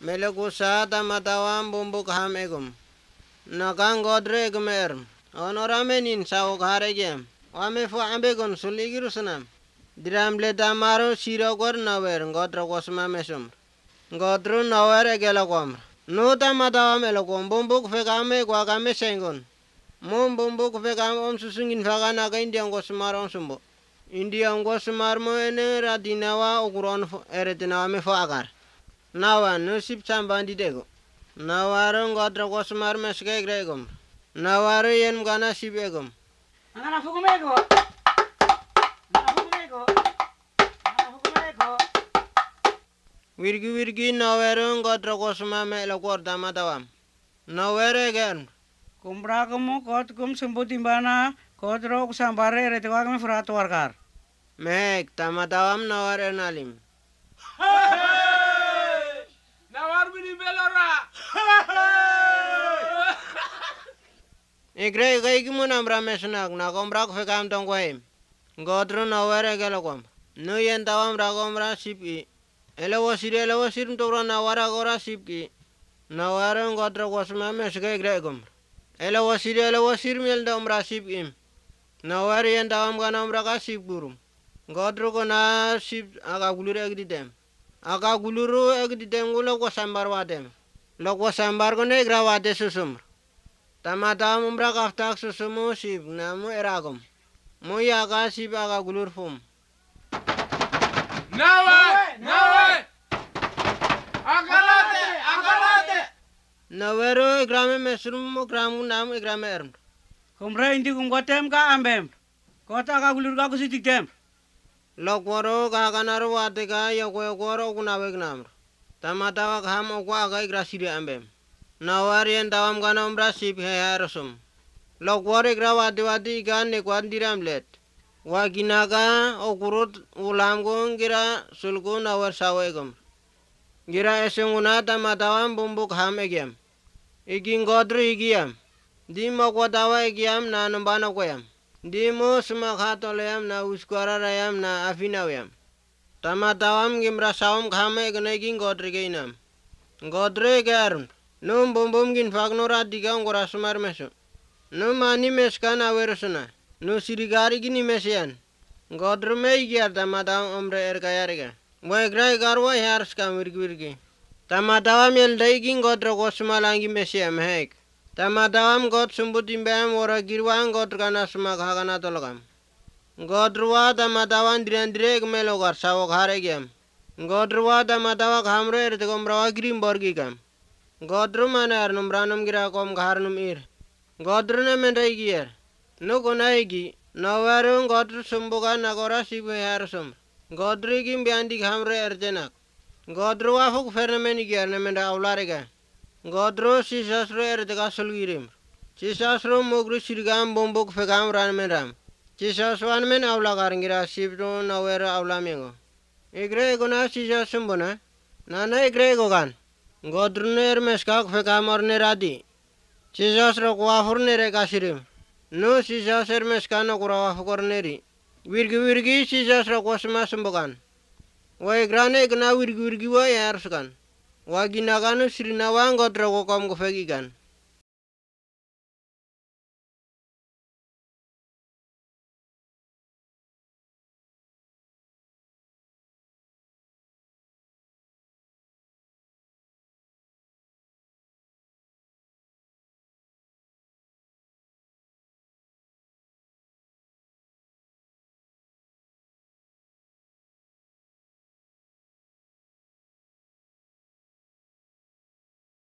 melegu saata matawam bumbuk ham egum Nakang godre egum erm onoramenin sawuk haregem wame fu ambegon suligirusnam diramle damaro kor nawer ngodro mesum. ngodru nawer egelokomr nuta matawam elokom bumbuk fekame kwakame sengon mum bumbuk fekam om susungin fakanaka indian kosmar om sumbo indian kosmar mo ene radinawa ukuron eretinawame fo akar nawa nusip sip sambandi dego nawaro ngodra kosmar meske gregom nawaro yen gana sip egom ngana fukum ego wirgi wirgi nawero ngodra kosma me lokor dama dawam nawero egen kumbra kumu kot kum sembutin bana kot rok sambare retewak me furat warkar mek tamatawam dawam nawar ikre ka ikimuna mbra mesna na kombra ko fekam tong koem nu yen ta wamra kombra sipki ele wo sire ele gora sipki na wara ngodru ko sma mes ka ikre kom ele wo sire ele wo sirum yel da umra na wara yen ta wamra na umra ka sipburum ngodru ko na sip dem sambar Tamatam umbra kahtak susumu sib namu eragum. Mu yaga sib aga fum. Nawe! Nawe! Akalate! Akalate! Nawero mesrum mesrumu gramu namu igrame erm. inti indi kumkotem ka ambem. Kota ka gulur ka kusitik dem. Lokwaro kakanaru wateka yakweko ro tama namru. Tamatawa kaham ka aga igrasiri ambem. Nawari nawarien tawam kanom ya rasip heyarosum lokworik ra watiwati ikan nekwat diramlet wakinaka okurut ulamko ngira sulku nawar sawekom ngira esenguna tamatawam bumbuk ham ekiam ikingodru ikiam di makwotawa ikiam na numbanokwayam di mu smakhatoloyam na uskwararayam na sawam tamatawam kimrasawam khama ikne ikingodrikeinam godre ikarun num bom bom gin fagno no radiga sumar meso no mani meskan awersuna no sirigari gini mesian godr mei giar tamadaw omre ergayariga waigrai garwa yars kamirg wirgi tamadawa mel dai gin godro gosmalangi mesiam heik. tamadawam god sumbutim bem wora girwan godr kana suma khagana tolgam godrwa tamadawan diran direk melogar sawo gharegiam godrwa tamadawa ghamro wa rawa borgi kam. Godrum maner numranum gira kom gharnum ir. Godru ne men rei gier. Nu gunaigi. Navarun godru sumbuga nagora sibuher sum. Godru gim biandi hamre erjenak. Godru afuk fernemen gier ne men avlarega. Godru sisasru erdega sulgirim. Sisasru mugru sirgam bombuk fegam ran men ram. Sisaswan men avlagar gira sibru nawer avlamengo. Igre guna sisasum buna. Nana igre gogan. Gotrun meskak feka adi, nera di. Chizos Nu chizos er meskano gura wafukor neri. Virgi virgi chizos Wai grane gna virgi virgi wai ayarsukan. Wai ginaganu sirinawaan